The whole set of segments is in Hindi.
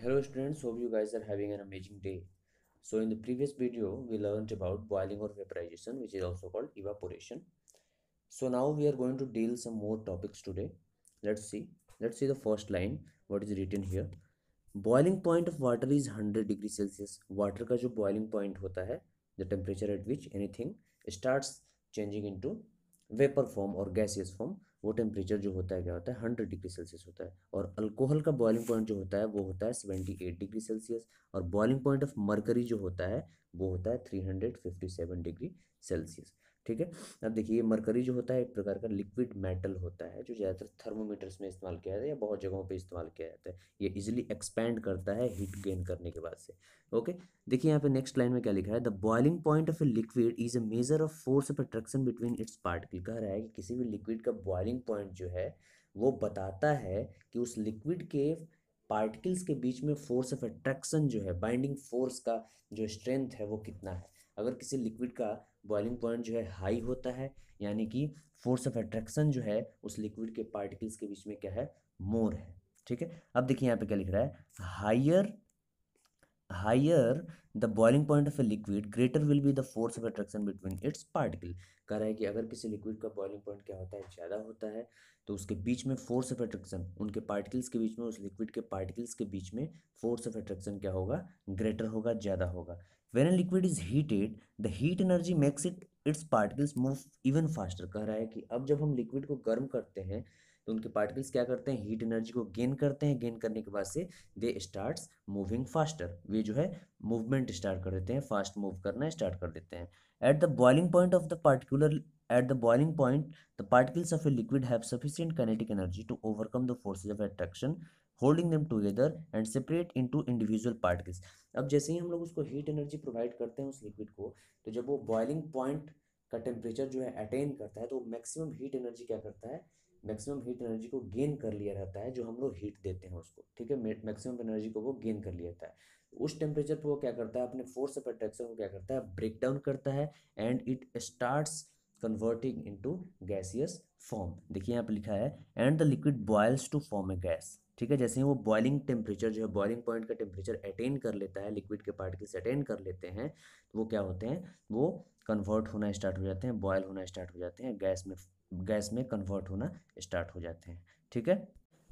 hello students hope you guys are having an amazing day so in the previous video we learned about boiling or vaporization which is also called evaporation so now we are going to deal some more topics today let's see let's see the first line what is written here boiling point of water is 100 degree celsius water ka jo boiling point hota hai the temperature at which anything starts changing into vapor form or gaseous form वो टेम्परेचर जो होता है क्या होता है हंड्रेड डिग्री सेल्सियस होता है और अल्कोहल का बॉइलिंग पॉइंट जो होता है वो होता है सेवेंटी एट डिग्री सेल्सियस और बॉइलिंग पॉइंट ऑफ मरकरी जो होता है वो होता है 357 डिग्री सेल्सियस ठीक है अब देखिए ये मरकरी जो होता है एक प्रकार का लिक्विड मेटल होता है जो ज़्यादातर थर्मोमीटर्स में इस्तेमाल किया जाता है या बहुत जगहों पे इस्तेमाल किया जाता है ये इजिली एक्सपैंड करता है हीट गेन करने के बाद से ओके देखिए यहाँ पे नेक्स्ट लाइन में क्या लिखा है the boiling point of a liquid is a measure of force of attraction between its particle कह रहा है कि किसी भी लिक्विड का बॉइलिंग पॉइंट जो है वो बताता है कि उस लिक्विड के पार्टिकल्स के बीच में फोर्स ऑफ अट्रैक्शन जो है बाइंडिंग फोर्स का जो स्ट्रेंथ है वो कितना है अगर किसी लिक्विड का बॉइलिंग पॉइंट जो है हाई होता है यानी कि फोर्स ऑफ अट्रैक्शन जो है उस लिक्विड के पार्टिकल्स के बीच में क्या है मोर है ठीक है अब देखिए यहाँ पे क्या लिख रहा है higher higher the boiling point of a liquid greater will be the force of attraction between its particle कह रहा है कि अगर किसी लिक्विड का बॉइलिंग पॉइंट क्या होता है ज़्यादा होता है तो उसके बीच में फोर्स ऑफ अट्रैक्शन उनके पार्टिकल्स के बीच में उस लिक्विड के पार्टिकल्स के बीच में फोर्स ऑफ अट्रैक्शन क्या होगा ग्रेटर होगा ज़्यादा होगा when a liquid is heated the heat energy makes it its particles move even faster कह रहा है कि अब जब हम लिक्विड को गर्म करते हैं तो उनके पार्टिकल्स क्या करते हैं हीट एनर्जी को गेन करते हैं गेन करने के बाद से दे स्टार्ट्स मूविंग फास्टर वे जो है मूवमेंट स्टार्ट कर देते हैं फास्ट मूव करना स्टार्ट कर देते हैं at the boiling point of the particular at the boiling point the particles of a liquid have sufficient kinetic energy to overcome the forces of attraction holding them together and separate into individual particles अब जैसे ही हम लोग उसको हीट एनर्जी प्रोवाइड करते हैं उस लिक्विड को तो जब वो बॉइलिंग पॉइंट का टेम्परेचर जो है अटेन करता है तो मैक्सिमम हीट एनर्जी क्या करता है मैक्सिमम हीट एनर्जी को गेन कर लिया रहता है जो हम लोग हीट देते हैं उसको ठीक है मैक्सिमम एनर्जी को वो गेन कर लिया रहता है उस टेम्परेचर पर वो क्या करता है अपने फोर्स ऑफ अट्रैक्शन को क्या करता है ब्रेक डाउन करता है and it starts converting into gaseous form देखिए यहाँ पे लिखा है and the liquid boils to form a gas ठीक है जैसे ही वो बॉइलिंग टेम्परेचर जो है बॉइलिंग पॉइंट का टेम्परेचर अटेन कर लेता है लिक्विड के पार्टिकल्स अटेन कर लेते हैं तो वो क्या होते हैं वो कन्वर्ट होना स्टार्ट हो जाते हैं बॉयल होना स्टार्ट हो जाते हैं गैस में गैस में कन्वर्ट होना स्टार्ट हो जाते हैं ठीक है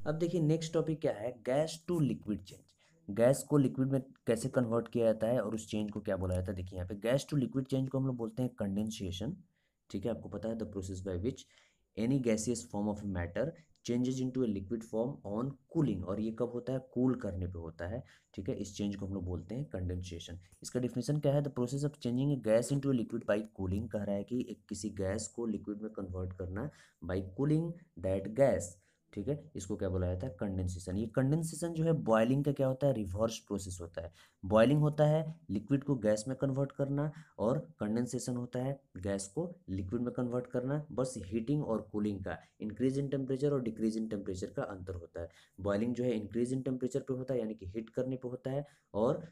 अब देखिए नेक्स्ट टॉपिक क्या है gas to liquid change gas को लिक्विड में कैसे कन्वर्ट किया जाता है और उस चेंज को क्या बोला जाता है देखिए यहाँ पे गैस टू लिक्विड चेंज को हम लोग बोलते हैं कंडेंसेशन ठीक है आपको पता है the process by which any gaseous form of matter changes into a liquid form on cooling और ये कब होता है कूल cool करने पे होता है ठीक है इस चेंज को हम लोग बोलते हैं कंडेंसेशन इसका डिफिनेशन क्या है the process of changing a gas into a liquid by cooling कह रहा है कि एक किसी गैस को लिक्विड में कन्वर्ट करना बाई कूलिंग दैट गैस ठीक है इसको क्या बोला जाता है कंडेंसेशन ये कंडेंसेशन जो है बॉयलिंग का क्या होता है रिवर्स प्रोसेस होता है बॉयलिंग होता है लिक्विड को गैस में कन्वर्ट करना और कंडेंसेशन होता है गैस को लिक्विड में कन्वर्ट करना बस हीटिंग और कूलिंग का इंक्रीज इन टेम्परेचर और डिक्रीज इन टेम्परेचर का अंतर होता है बॉयलिंग जो है इंक्रीज इन टेम्परेचर पर होता है यानी कि हीट करने पर होता है और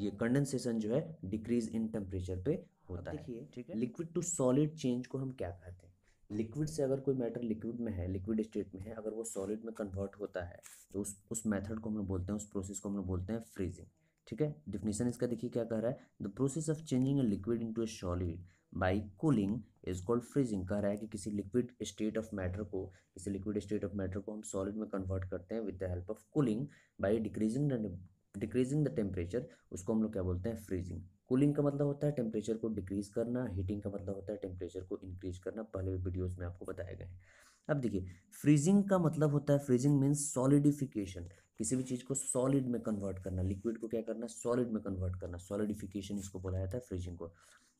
ये कंडेंसेशन जो है डिक्रीज इन टेम्परेचर पे होता है ठीक है लिक्विड टू सॉलिड चेंज को हम क्या कहते हैं लिक्विड से अगर कोई मैटर लिक्विड में है लिक्विड स्टेट में है अगर वो सॉलिड में कन्वर्ट होता है तो उस उस मेथड को हम लोग बोलते हैं उस प्रोसेस को हम लोग बोलते हैं फ्रीजिंग ठीक है डिफिनेशन इसका देखिए क्या कह रहा है the process of changing a liquid into a solid by cooling is called freezing कह रहा है कि किसी लिक्विड स्टेट ऑफ मैटर को किसी लिक्विड स्टेट ऑफ मैटर को हम सॉलिड में कन्वर्ट करते हैं with the help of cooling by decreasing decreasing the temperature उसको हम लोग क्या बोलते हैं फ्रीजिंग कूलिंग का मतलब होता है टेम्परेचर को डिक्रीज करना हीटिंग का मतलब होता है टेम्परेचर को इंक्रीज करना पहले वीडियोज़ में आपको बताया गया है अब देखिए फ्रीजिंग का मतलब होता है फ्रीजिंग मीन्स सॉलिडिफिकेशन किसी भी चीज़ को सॉलिड में कन्वर्ट करना लिक्विड को क्या करना सॉलिड में कन्वर्ट करना सॉलिडिफिकेशन इसको बोला जाता है फ्रीजिंग को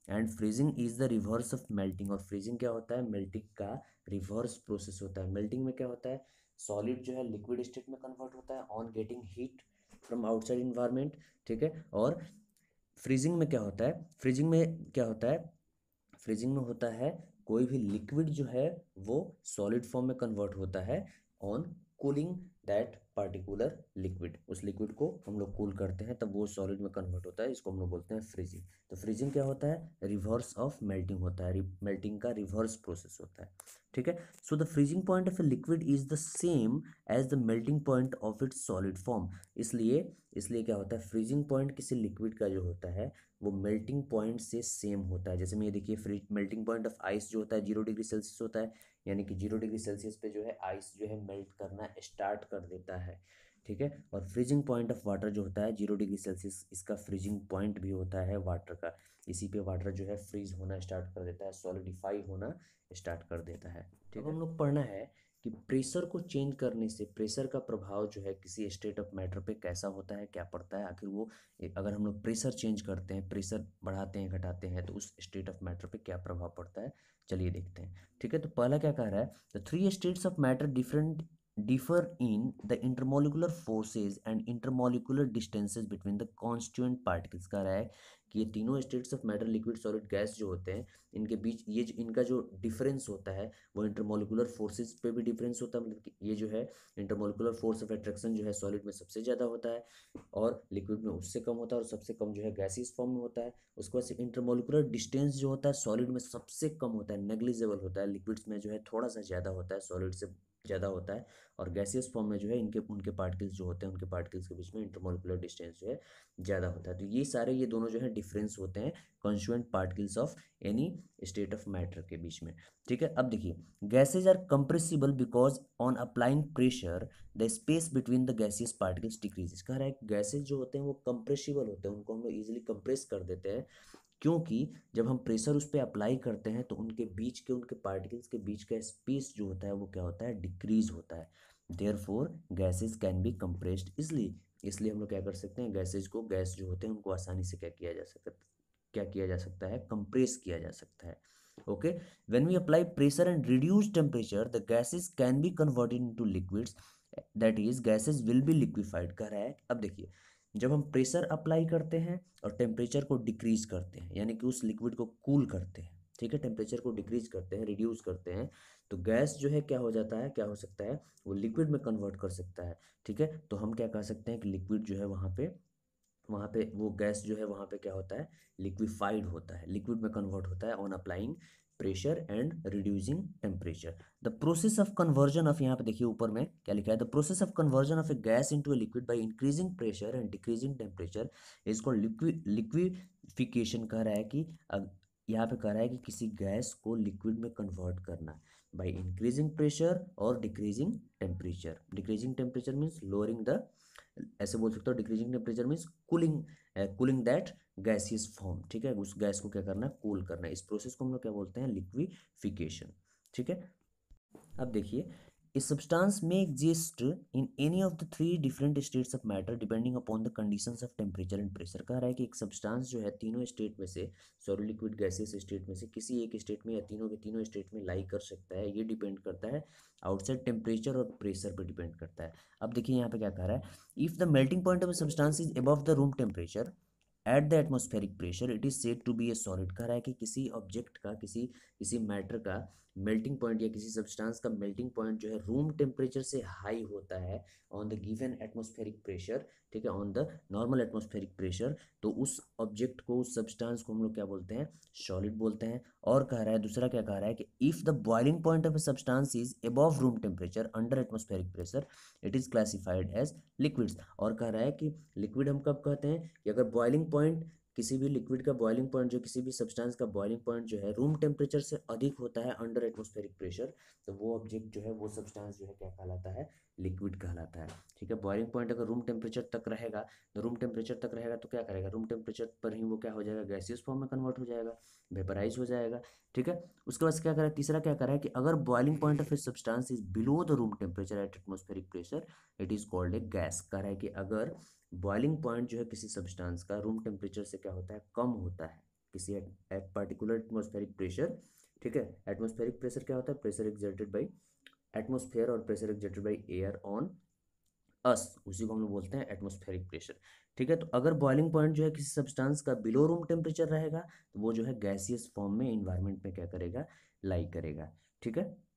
and freezing is the reverse of melting और फ्रीजिंग क्या होता है मेल्टिंग का रिवर्स प्रोसेस होता है मेल्टिंग में क्या होता है सॉलिड जो है लिक्विड स्टेट में कन्वर्ट होता है on getting heat from outside environment ठीक है और फ्रीजिंग में क्या होता है फ्रीजिंग में क्या होता है फ्रीजिंग में होता है कोई भी लिक्विड जो है वो सॉलिड फॉर्म में कन्वर्ट होता है on cooling that particular liquid उस लिक्विड को हम लोग कूल करते हैं तब वो सॉलिड में कन्वर्ट होता है इसको हम लोग बोलते हैं फ्रीजिंग तो फ्रीजिंग क्या होता है रिवर्स ऑफ मेल्टिंग होता है मेल्टिंग का रिवर्स प्रोसेस होता है ठीक है so the freezing point of a liquid is the same as the melting point of its solid form इसलिए इसलिए क्या होता है फ्रीजिंग पॉइंट किसी लिक्विड का जो होता है वो मेल्टिंग पॉइंट से सेम होता है जैसे मैं ये देखिए freeze melting point of ice जो होता है जीरो डिग्री सेल्सियस होता है यानी कि जीरो डिग्री सेल्सियस पे जो है आइस जो है मेल्ट करना स्टार्ट कर देता है होता है ठीक है और फ्रीजिंग पॉइंट ऑफ वाटर जो होता है जीरो डिग्री सेल्सियस इसका फ्रीजिंग पॉइंट भी होता है वाटर का इसी पे वाटर जो है फ्रीज होना स्टार्ट कर देता है सॉलिडिफाई होना स्टार्ट कर देता है ठीक है हम लोग पढ़ना है कि प्रेशर को चेंज करने से प्रेशर का प्रभाव जो है किसी स्टेट ऑफ मैटर पे कैसा होता है क्या पड़ता है आखिर वो अगर हम लोग प्रेशर चेंज करते हैं प्रेशर बढ़ाते हैं घटाते हैं तो उस स्टेट ऑफ मैटर पे क्या प्रभाव पड़ता है चलिए देखते हैं ठीक है तो पहला क्या कह रहा है the three states of matter different differ in the intermolecular forces and intermolecular distances between the constituent particles का रहा है कि ये तीनों states of matter liquid solid gas जो होते हैं इनके बीच ये जो इनका जो डिफरेंस होता है वो इंटरमोलिकुलर forces पे भी डिफरेंस होता है मतलब कि ये जो है इंटरमोलिकुलर फोर्स ऑफ एट्रैक्शन जो है सॉलिड में सबसे ज़्यादा होता है और लिक्विड में उससे कम होता है और सबसे कम जो है गैसीज फॉर्म में होता है उसके बाद से इंटरमोलिकुलर डिस्टेंस जो होता है सॉलिड में सबसे कम होता है नेग्लिजेबल होता है लिक्विड्स में जो है थोड़ा सा ज़्यादा होता है सॉलिड से ज़्यादा होता है और गैसियस फॉर्म में जो है इनके उनके पार्टिकल्स जो होते हैं उनके पार्टिकल्स के बीच में इंटरमोलिकुलर डिस्टेंस जो है ज़्यादा होता है तो ये सारे ये दोनों जो है डिफरेंस होते हैं constituent particles of any state of matter के बीच में ठीक है अब देखिए gases are compressible because on applying pressure the space between the gaseous particles decrease कह रहा है गैसेज जो होते हैं वो कंप्रेसिबल होते हैं उनको हम लोग ईजिली कंप्रेस कर देते हैं क्योंकि जब हम प्रेशर उस पर अप्लाई करते हैं तो उनके बीच के उनके पार्टिकल्स के बीच का स्पेस जो होता है वो क्या होता है डिक्रीज होता है therefore gases can be compressed इसलिए इसलिए हम लोग क्या कर सकते हैं गैसेज को गैस जो होते हैं उनको आसानी से क्या किया जा सकता है क्या किया जा सकता है कंप्रेस किया जा सकता है okay when we apply pressure and reduce temperature the gases can be converted into liquids that is gases will be liquefied कह रहा है अब देखिए जब हम प्रेशर अप्लाई करते हैं और टेम्परेचर को डिक्रीज करते हैं यानी कि उस लिक्विड को कूल करते हैं ठीक है टेम्परेचर को डिक्रीज करते हैं रिड्यूस करते हैं तो गैस जो है क्या हो जाता है क्या हो सकता है वो लिक्विड में कन्वर्ट कर सकता है ठीक है तो हम क्या कह सकते हैं कि लिक्विड जो है वहाँ पे वहाँ पे वो गैस जो है वहाँ पे क्या होता है लिक्विफाइड होता है लिक्विड में कन्वर्ट होता है on applying pressure and reducing temperature the process of conversion of यहाँ पे देखिए ऊपर में क्या लिखा है the process of conversion of a gas into a liquid by increasing pressure and decreasing temperature इसको लिक्विफिकेशन कह रहा है कि यहाँ पे कह रहा है कि किसी गैस को लिक्विड में कन्वर्ट करना बाय इंक्रीजिंग प्रेशर और decreasing temperature decreasing temperature means lowering the ऐसे बोल सकते हो decreasing temperature means cooling cooling that gas is form ठीक है उस गैस को क्या करना है कूल करना है इस प्रोसेस को हम लोग क्या बोलते हैं लिक्विफिकेशन ठीक है अब देखिए A substance may exist in any of the three different states of matter depending upon the conditions of temperature and pressure कह रहा है कि एक substance जो है तीनों स्टेट में से सॉरी लिक्विड गैसेस स्टेट में से किसी एक स्टेट में या तीनों के तीनों स्टेट में लाई कर सकता है ये डिपेंड करता है आउटसाइड टेम्परेचर और प्रेशर पर डिपेंड करता है अब देखिए यहाँ पे क्या कह रहा है if the melting point of substance is above the room temperature at the atmospheric pressure it is said to be a solid कह रहा है कि किसी ऑब्जेक्ट का किसी किसी मैटर का मेल्टिंग पॉइंट या किसी सब्सटेंस का मेल्टिंग पॉइंट जो है रूम टेम्परेचर से हाई होता है on the given atmospheric pressure ठीक है on the normal atmospheric pressure तो उस ऑब्जेक्ट को उस सब्सटेंस को हम लोग क्या बोलते हैं सॉलिड बोलते हैं और कह रहा है दूसरा क्या कह रहा है कि if the boiling point of a substance is above room temperature under atmospheric pressure it is classified as liquids और कह रहा है कि लिक्विड हम कब कहते हैं कि अगर बॉइलिंग पॉइंट किसी भी लिक्विड का बॉइलिंग पॉइंट जो किसी भी सब्सटेंस का बॉइलिंग पॉइंट जो है रूम टेम्परेचर से अधिक होता है अंडर एटमोस्फेरिक प्रेशर तो वो ऑब्जेक्ट जो है वो सब्सटेंस जो है क्या कहलाता है लिक्विड कहलाता है ठीक है बॉइलिंग पॉइंट अगर रूम टेम्परेचर तक रहेगा तो रूम टेम्परेचर तक रहेगा तो क्या करेगा रूम टेम्परेचर पर ही वो क्या हो जाएगा गैसियस फॉर्म में कन्वर्ट हो जाएगा वेपराइज हो जाएगा ठीक है उसके बाद क्या करा तीसरा क्या करा है कि अगर boiling point of a substance is below the room temperature at atmospheric pressure it is called a gas कह रहा है कि अगर बॉइलिंग पॉइंट जो है किसी सब्सटेंस का रूम टेम्परेचर से क्या होता है कम होता है किसी एट पर्टिकुलर एटमोस्फेरिक प्रेशर ठीक है एटमोस्फेरिक प्रेशर क्या होता है प्रेशर एग्जर्टेड बाई एटमोस्फेयर और pressure exerted by air on us उसी को हम लोग बोलते हैं एटमोस्फेरिक प्रेशर ठीक है तो अगर बॉइलिंग पॉइंट जो है किसी सब्सटेंस का बिलो रूम टेम्परेचर रहेगा तो वो जो है गैसियस फॉर्म में इन्वायरमेंट में क्या करेगा लाई करेगा ठीक है